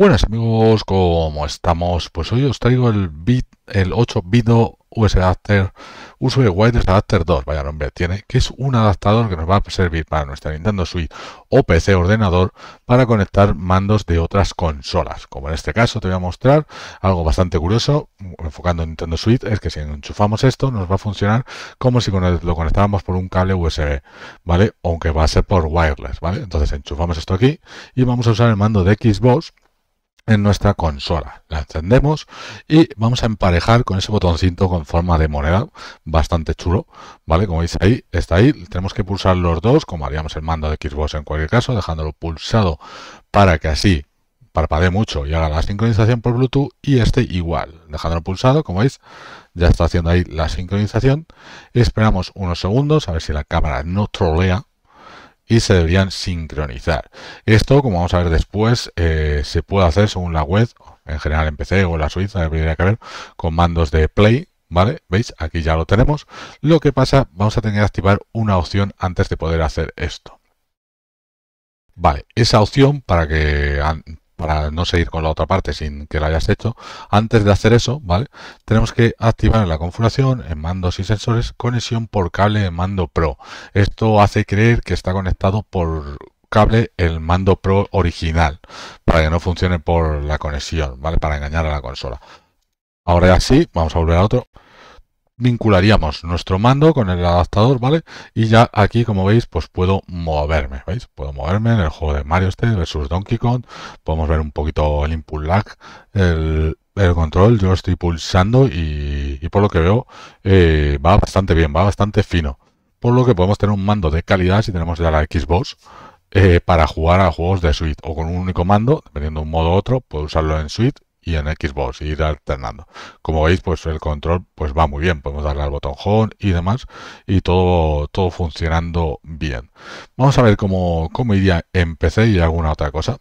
Buenas amigos, ¿cómo estamos? Pues hoy os traigo el bit, el 8 Bido US Adapter, uso Wireless Adapter 2, vaya nombre tiene, que es un adaptador que nos va a servir para nuestra Nintendo Switch o PC ordenador para conectar mandos de otras consolas. Como en este caso te voy a mostrar algo bastante curioso, enfocando en Nintendo Switch, es que si enchufamos esto nos va a funcionar como si lo conectáramos por un cable USB, ¿vale? Aunque va a ser por wireless, ¿vale? Entonces enchufamos esto aquí y vamos a usar el mando de Xbox en nuestra consola. La encendemos y vamos a emparejar con ese botoncito con forma de moneda, bastante chulo, ¿vale? Como veis ahí, está ahí, tenemos que pulsar los dos, como haríamos el mando de Xbox en cualquier caso, dejándolo pulsado para que así parpadee mucho y haga la sincronización por Bluetooth y este igual, dejándolo pulsado, como veis, ya está haciendo ahí la sincronización. Esperamos unos segundos a ver si la cámara no trolea y se deberían sincronizar. Esto, como vamos a ver después, eh, se puede hacer según la web, en general en PC o la Suiza, debería que con mandos de Play, ¿vale? ¿Veis? Aquí ya lo tenemos. Lo que pasa, vamos a tener que activar una opción antes de poder hacer esto. Vale, esa opción, para que para no seguir con la otra parte sin que lo hayas hecho, antes de hacer eso, ¿vale? Tenemos que activar en la configuración, en mandos y sensores, conexión por cable de mando Pro. Esto hace creer que está conectado por cable el mando Pro original, para que no funcione por la conexión, ¿vale? Para engañar a la consola. Ahora ya sí, vamos a volver a otro vincularíamos nuestro mando con el adaptador, ¿vale? Y ya aquí, como veis, pues puedo moverme, ¿veis? Puedo moverme en el juego de Mario este versus Donkey Kong. Podemos ver un poquito el input lag, el, control. Yo estoy pulsando y, por lo que veo eh, va bastante bien, va bastante fino. Por lo que podemos tener un mando de calidad si tenemos ya la Xbox. Eh, para jugar a juegos de suite o con un único mando, dependiendo de un modo u otro, puedo usarlo en suite en Xbox, ir alternando. Como veis, pues el control pues va muy bien, podemos darle al botón home y demás, y todo, todo funcionando bien. Vamos a ver cómo, cómo iría en PC y alguna otra cosa.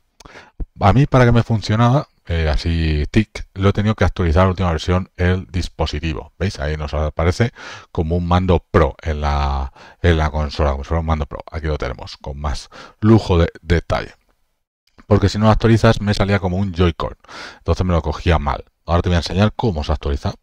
A mí, para que me funcionaba, eh, así tic, lo he tenido que actualizar la última versión el dispositivo. ¿Veis? Ahí nos aparece como un mando Pro en la, en la consola, como mando Pro. Aquí lo tenemos, con más lujo de detalle porque si no actualizas me salía como un Joy-Con. Entonces me lo cogía mal. Ahora te voy a enseñar cómo se actualiza.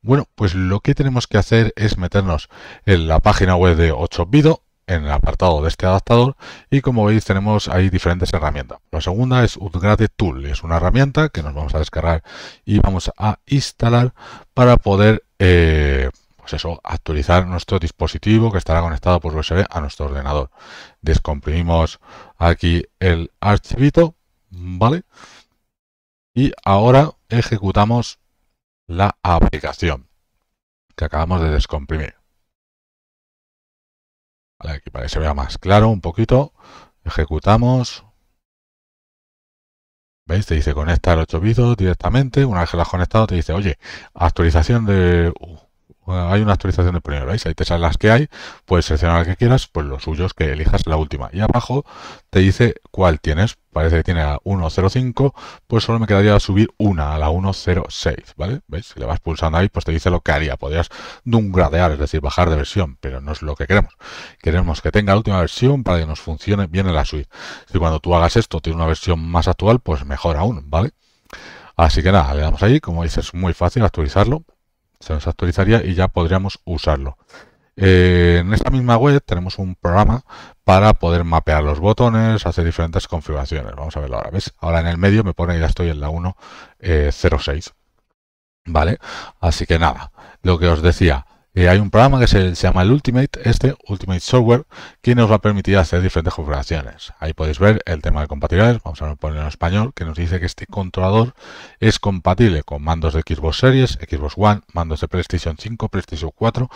Bueno, pues lo que tenemos que hacer es meternos en la página web de 8Bido, en el apartado de este adaptador, y como veis tenemos ahí diferentes herramientas. La segunda es Upgrade Tool, es una herramienta que nos vamos a descargar y vamos a instalar para poder... Eh, pues eso, actualizar nuestro dispositivo que estará conectado por USB a nuestro ordenador. Descomprimimos aquí el archivito, ¿vale? Y ahora ejecutamos la aplicación que acabamos de descomprimir. aquí para que se vea más claro un poquito, ejecutamos. ¿Veis? Te dice conectar 8 bits directamente. Una vez que lo has conectado, te dice, oye, actualización de hay una actualización de primero, ¿veis? Ahí te salen las que hay, puedes seleccionar la que quieras, pues los suyos que elijas la última. Y abajo te dice cuál tienes, parece que tiene la 1.05, pues solo me quedaría subir una, a la 1.06, ¿vale? ¿Veis? Si le vas pulsando ahí, pues te dice lo que haría. Podrías gradear, es decir, bajar de versión, pero no es lo que queremos. Queremos que tenga la última versión para que nos funcione bien en la suite. Si cuando tú hagas esto tiene una versión más actual, pues mejor aún, ¿vale? Así que nada, le damos ahí, como dices, es muy fácil actualizarlo se nos actualizaría y ya podríamos usarlo. Eh, en esta misma web tenemos un programa para poder mapear los botones, hacer diferentes configuraciones. Vamos a verlo ahora. ¿Ves? Ahora en el medio me pone ya estoy en la 1.06. Eh, ¿Vale? Así que nada, lo que os decía, hay un programa que se, llama el Ultimate, este Ultimate Software, que nos va a permitir hacer diferentes configuraciones. Ahí podéis ver el tema de compatibilidades, vamos a ponerlo en español, que nos dice que este controlador es compatible con mandos de Xbox Series, Xbox One, mandos de PlayStation 5, PlayStation 4,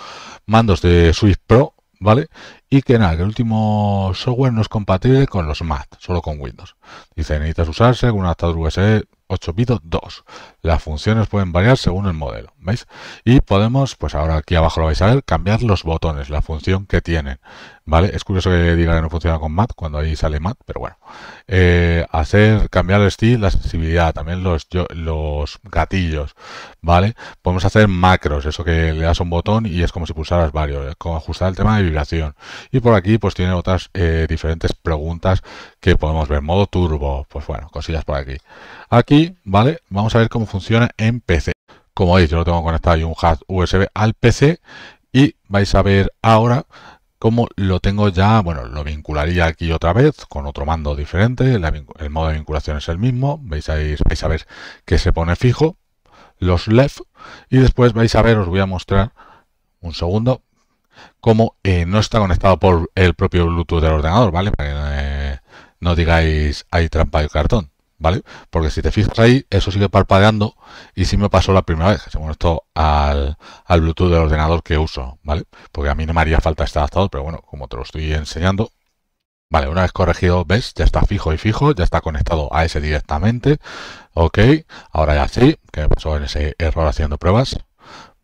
mandos de Switch Pro, ¿vale? y que nada, que el último software no es compatible con los Mac, solo con Windows. Dice, necesitas usarse un adaptador USB 8 bits 2. Las funciones pueden variar según el modelo, ¿veis? Y podemos, pues ahora aquí abajo lo vais a ver, cambiar los botones, la función que tienen, ¿vale? Es curioso que diga que no funciona con Mac, cuando ahí sale Mac, pero bueno. Eh, hacer, cambiar el estilo, la sensibilidad, también los, los gatillos, ¿vale? Podemos hacer macros, eso que le das un botón y es como si pulsaras varios, eh, como ajustar el tema de vibración. Y por aquí pues tiene otras eh, diferentes preguntas que podemos ver. Modo turbo, pues bueno, cosillas por aquí. Aquí, ¿vale? Vamos a ver cómo funciona en PC. Como veis, yo lo tengo conectado y un hub USB al PC y vais a ver ahora cómo lo tengo ya, bueno, lo vincularía aquí otra vez con otro mando diferente, el modo de vinculación es el mismo, veis, ahí, vais a ver que se pone fijo, los left, y después vais a ver, os voy a mostrar un segundo, como eh, no está conectado por el propio Bluetooth del ordenador, ¿vale? Para que eh, no digáis hay trampa y cartón, ¿vale? Porque si te fijas ahí, eso sigue parpadeando y sí me pasó la primera vez que se conectó al, al Bluetooth del ordenador que uso, ¿vale? Porque a mí no me haría falta este adaptador, pero bueno, como te lo estoy enseñando, Vale, una vez corregido, ves, ya está fijo y fijo, ya está conectado a ese directamente. Ok, ahora ya sí, que me pasó en ese error haciendo pruebas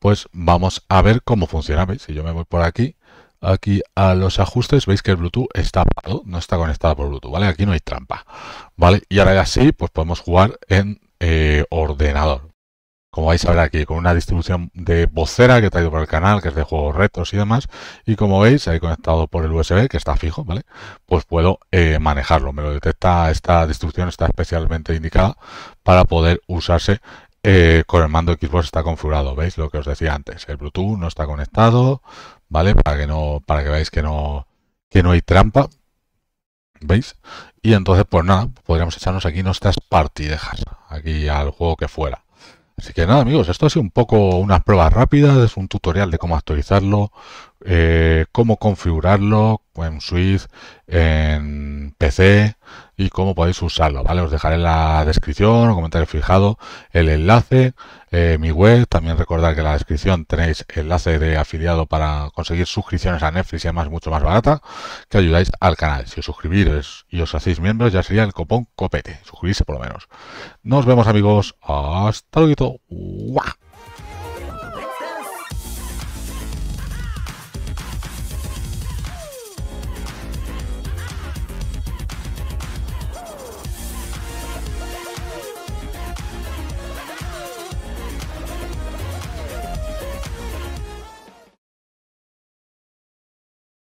pues vamos a ver cómo funciona. ¿Veis? Si yo me voy por aquí, aquí a los ajustes, veis que el Bluetooth está apagado, no está conectado por Bluetooth, ¿vale? Aquí no hay trampa, ¿vale? Y ahora ya sí, pues podemos jugar en eh, ordenador. Como vais a ver aquí, con una distribución de vocera que he traído por el canal, que es de juegos retos y demás. Y como veis, ahí conectado por el USB, que está fijo, ¿vale? Pues puedo eh, manejarlo. Me lo detecta, esta distribución está especialmente indicada para poder usarse eh, con el mando Xbox está configurado, ¿veis lo que os decía antes? El Bluetooth no está conectado, ¿vale? Para que no, para que veáis que no, que no hay trampa. ¿Veis? Y entonces, pues nada, podríamos echarnos aquí nuestras partidejas, aquí al juego que fuera. Así que nada, amigos, esto ha sido un poco unas pruebas rápidas, es un tutorial de cómo actualizarlo, eh, cómo configurarlo en Switch, en PC, y cómo podéis usarlo, ¿vale? Os dejaré en la descripción o comentario fijado el enlace, eh, mi web, también recordad que en la descripción tenéis enlace de afiliado para conseguir suscripciones a Netflix y además mucho más barata, que ayudáis al canal. Si os suscribís y os hacéis miembros ya sería el copón copete, suscribirse por lo menos. Nos vemos amigos, hasta luego.